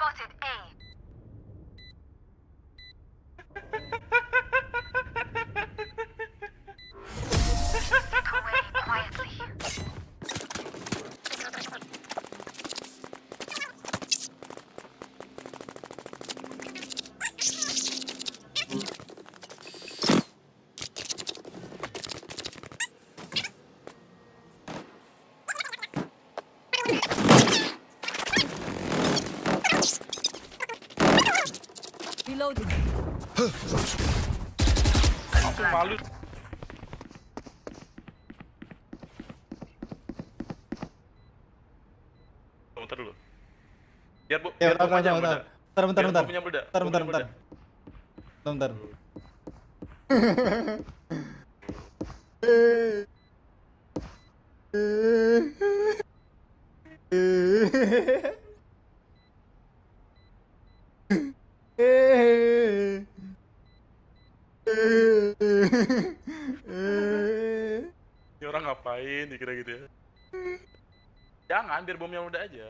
Spotted A. Reloading. Aku ya, Bentar dulu. Biar bu, biar ya, bentar, bentar, bentar, bentar, bentar, bentar, bentar, bentar, bentar, bentar, bentar, bentar, bentar, Ini orang ngapain dikira gitu ya? Jangan, biar bomnya udah aja.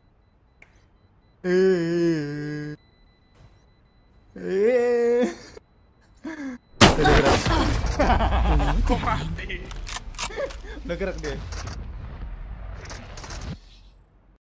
Kok mati? Udah gerak deh.